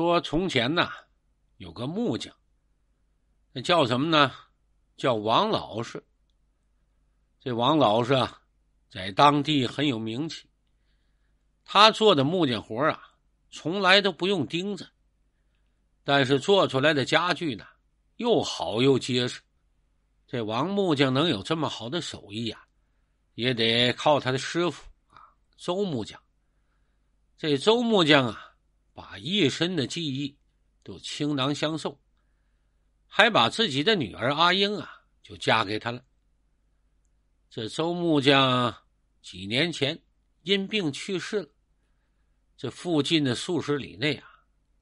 说从前呐，有个木匠，那叫什么呢？叫王老师。这王老师啊，在当地很有名气。他做的木匠活啊，从来都不用钉子，但是做出来的家具呢，又好又结实。这王木匠能有这么好的手艺啊，也得靠他的师傅啊，周木匠。这周木匠啊。把一身的技艺都倾囊相授，还把自己的女儿阿英啊，就嫁给他了。这周木匠几年前因病去世了，这附近的数十里内啊，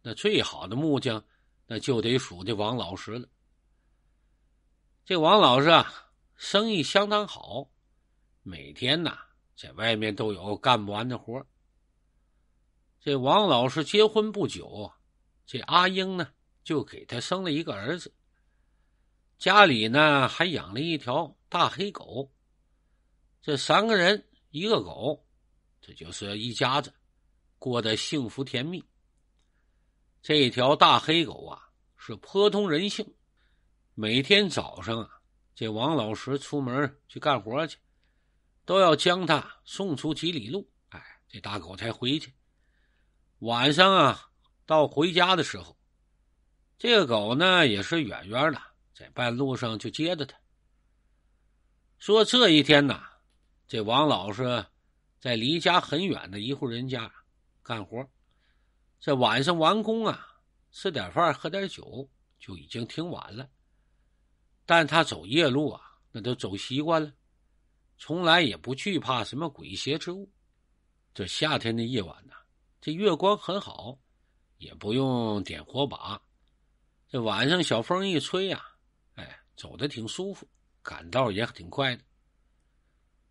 那最好的木匠，那就得数这王老师了。这王老师啊，生意相当好，每天呐，在外面都有干不完的活儿。这王老师结婚不久，这阿英呢就给他生了一个儿子。家里呢还养了一条大黑狗，这三个人一个狗，这就是一家子，过得幸福甜蜜。这条大黑狗啊是颇通人性，每天早上啊，这王老师出门去干活去，都要将它送出几里路，哎，这大狗才回去。晚上啊，到回家的时候，这个狗呢也是远远的，在半路上就接着他。说这一天呐，这王老是在离家很远的一户人家干活，这晚上完工啊，吃点饭，喝点酒，就已经挺晚了。但他走夜路啊，那都走习惯了，从来也不惧怕什么鬼邪之物。这夏天的夜晚呐。这月光很好，也不用点火把。这晚上小风一吹呀，哎，走的挺舒服，赶道也挺快的。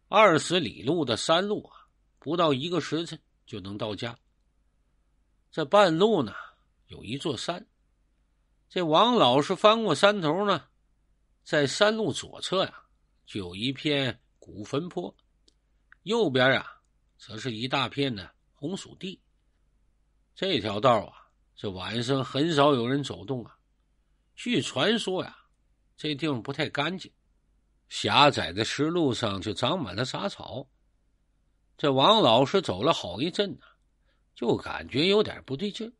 二十里路的山路啊，不到一个时辰就能到家。这半路呢，有一座山。这王老是翻过山头呢，在山路左侧呀，就有一片古坟坡；右边啊，则是一大片的红薯地。这条道啊，这晚上很少有人走动啊。据传说呀，这地方不太干净，狭窄的石路上就长满了杂草。这王老师走了好一阵呢，就感觉有点不对劲。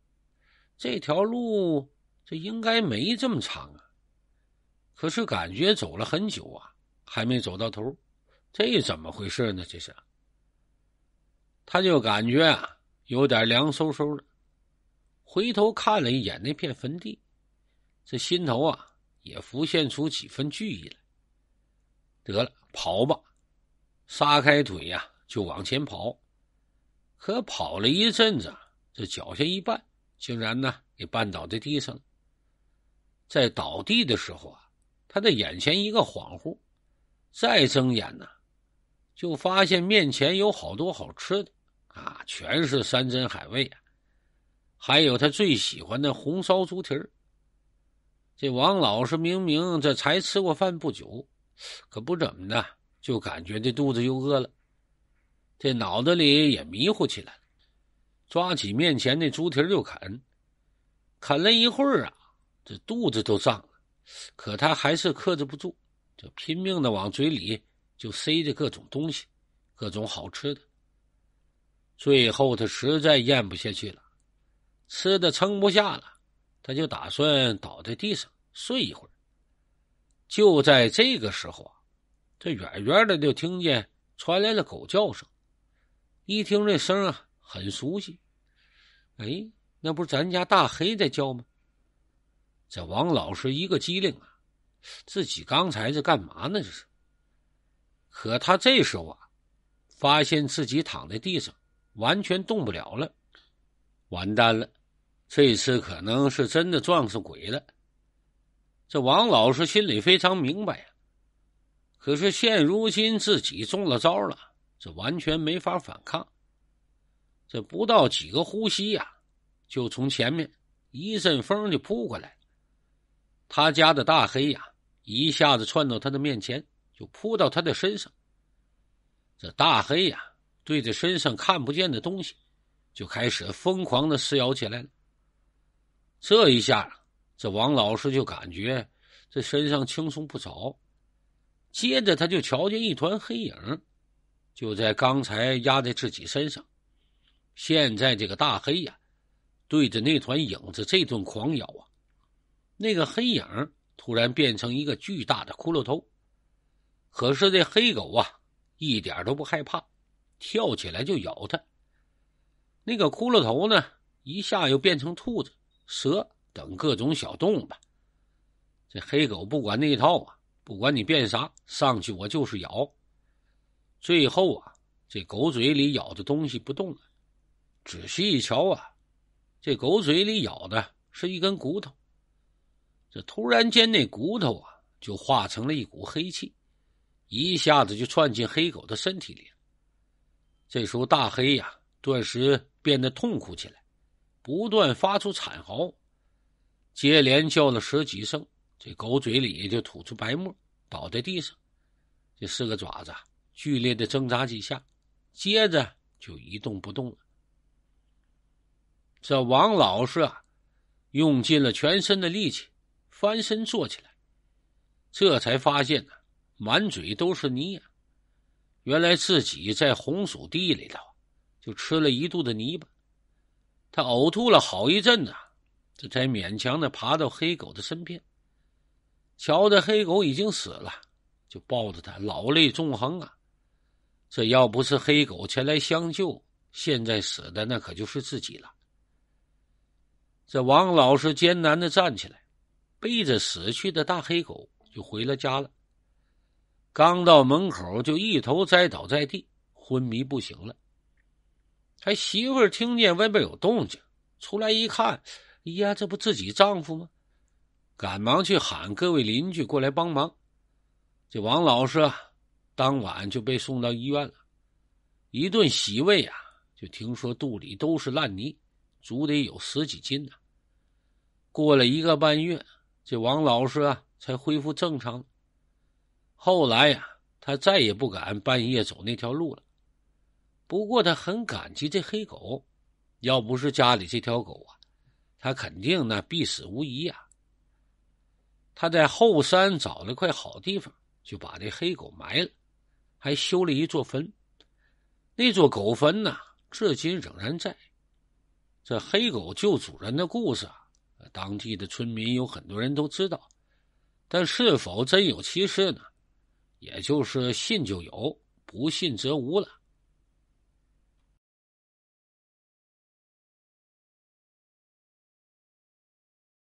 这条路这应该没这么长啊，可是感觉走了很久啊，还没走到头，这怎么回事呢？这是，他就感觉啊。有点凉飕飕的，回头看了一眼那片坟地，这心头啊也浮现出几分惧意来。得了，跑吧，撒开腿呀就往前跑。可跑了一阵子，这脚下一绊，竟然呢给绊倒在地上了。在倒地的时候啊，他的眼前一个恍惚，再睁眼呢，就发现面前有好多好吃的。啊，全是山珍海味啊！还有他最喜欢的红烧猪蹄儿。这王老师明明这才吃过饭不久，可不怎么的，就感觉这肚子又饿了，这脑子里也迷糊起来，抓起面前那猪蹄儿就啃。啃了一会儿啊，这肚子都胀了，可他还是克制不住，就拼命的往嘴里就塞着各种东西，各种好吃的。最后，他实在咽不下去了，吃的撑不下了，他就打算倒在地上睡一会儿。就在这个时候啊，这远远的就听见传来了狗叫声。一听这声啊，很熟悉，哎，那不是咱家大黑在叫吗？这王老师一个机灵啊，自己刚才是干嘛呢？这是。可他这时候啊，发现自己躺在地上。完全动不了了，完蛋了！这次可能是真的撞上鬼了。这王老师心里非常明白呀，可是现如今自己中了招了，这完全没法反抗。这不到几个呼吸呀，就从前面一阵风就扑过来。他家的大黑呀，一下子窜到他的面前，就扑到他的身上。这大黑呀。对着身上看不见的东西，就开始疯狂的撕咬起来了。这一下，这王老师就感觉这身上轻松不少。接着，他就瞧见一团黑影，就在刚才压在自己身上。现在这个大黑呀，对着那团影子这顿狂咬啊。那个黑影突然变成一个巨大的骷髅头，可是这黑狗啊，一点都不害怕。跳起来就咬它。那个骷髅头呢，一下又变成兔子、蛇等各种小动物吧。这黑狗不管那一套啊，不管你变啥，上去我就是咬。最后啊，这狗嘴里咬的东西不动了。仔细一瞧啊，这狗嘴里咬的是一根骨头。这突然间，那骨头啊就化成了一股黑气，一下子就窜进黑狗的身体里。这时候，大黑呀，顿时变得痛苦起来，不断发出惨嚎，接连叫了十几声，这狗嘴里就吐出白沫，倒在地上，这四个爪子剧烈的挣扎几下，接着就一动不动了。这王老师啊，用尽了全身的力气翻身坐起来，这才发现呢，满嘴都是泥啊。原来自己在红薯地里头，就吃了一肚子泥巴，他呕吐了好一阵子，这才勉强的爬到黑狗的身边。瞧着黑狗已经死了，就抱着他，老泪纵横啊！这要不是黑狗前来相救，现在死的那可就是自己了。这王老师艰难的站起来，背着死去的大黑狗就回了家了。刚到门口，就一头栽倒在地，昏迷不醒了。他媳妇儿听见外边有动静，出来一看，呀，这不自己丈夫吗？赶忙去喊各位邻居过来帮忙。这王老师当晚就被送到医院了，一顿洗胃啊，就听说肚里都是烂泥，足得有十几斤呢。过了一个半月，这王老师啊才恢复正常。后来呀，他再也不敢半夜走那条路了。不过他很感激这黑狗，要不是家里这条狗啊，他肯定那必死无疑呀。他在后山找了块好地方，就把这黑狗埋了，还修了一座坟。那座狗坟呢，至今仍然在。这黑狗救主人的故事啊，当地的村民有很多人都知道，但是否真有其事呢？也就是信就有，不信则无了。